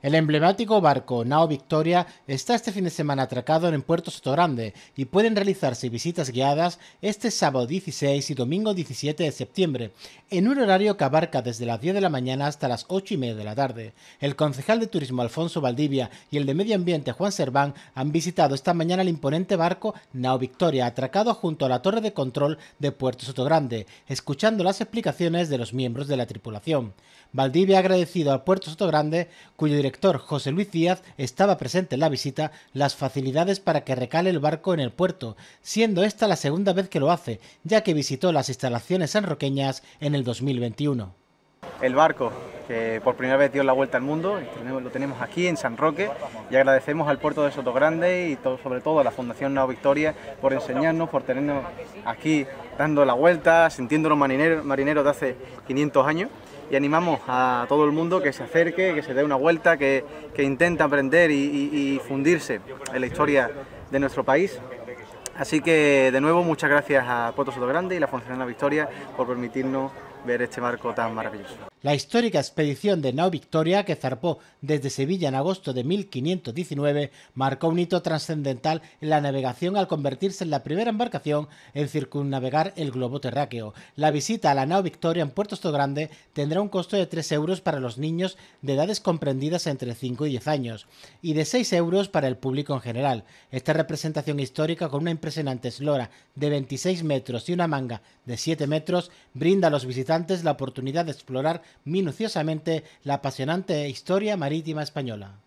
El emblemático barco Nao Victoria está este fin de semana atracado en Puerto Sotogrande y pueden realizarse visitas guiadas este sábado 16 y domingo 17 de septiembre, en un horario que abarca desde las 10 de la mañana hasta las 8 y media de la tarde. El concejal de turismo Alfonso Valdivia y el de medio ambiente Juan Serván han visitado esta mañana el imponente barco Nao Victoria, atracado junto a la torre de control de Puerto Sotogrande, escuchando las explicaciones de los miembros de la tripulación. Valdivia ha agradecido a Puerto Sotogrande, cuyo director director José Luis Díaz estaba presente en la visita, las facilidades para que recale el barco en el puerto, siendo esta la segunda vez que lo hace, ya que visitó las instalaciones sanroqueñas en el 2021. El barco que por primera vez dio la vuelta al mundo, lo tenemos aquí en San Roque y agradecemos al puerto de Sotogrande y sobre todo a la Fundación Nao Victoria por enseñarnos, por tenernos aquí dando la vuelta, sintiéndonos marineros marinero de hace 500 años y animamos a todo el mundo que se acerque, que se dé una vuelta, que, que intente aprender y, fundirse en la historia de nuestro país. Así que de nuevo muchas gracias a Puerto Soto Grande y la Fundación La Victoria por permitirnos ver este barco tan maravilloso. La histórica expedición de Nao Victoria, que zarpó desde Sevilla en agosto de 1519, marcó un hito trascendental en la navegación al convertirse en la primera embarcación en circunnavegar el globo terráqueo. La visita a la Nao Victoria en Puerto Grande tendrá un costo de 3 euros para los niños de edades comprendidas entre 5 y 10 años y de 6 euros para el público en general. Esta representación histórica con una impresionante eslora de 26 metros y una manga de 7 metros brinda a los visitantes la oportunidad de explorar minuciosamente la apasionante historia marítima española.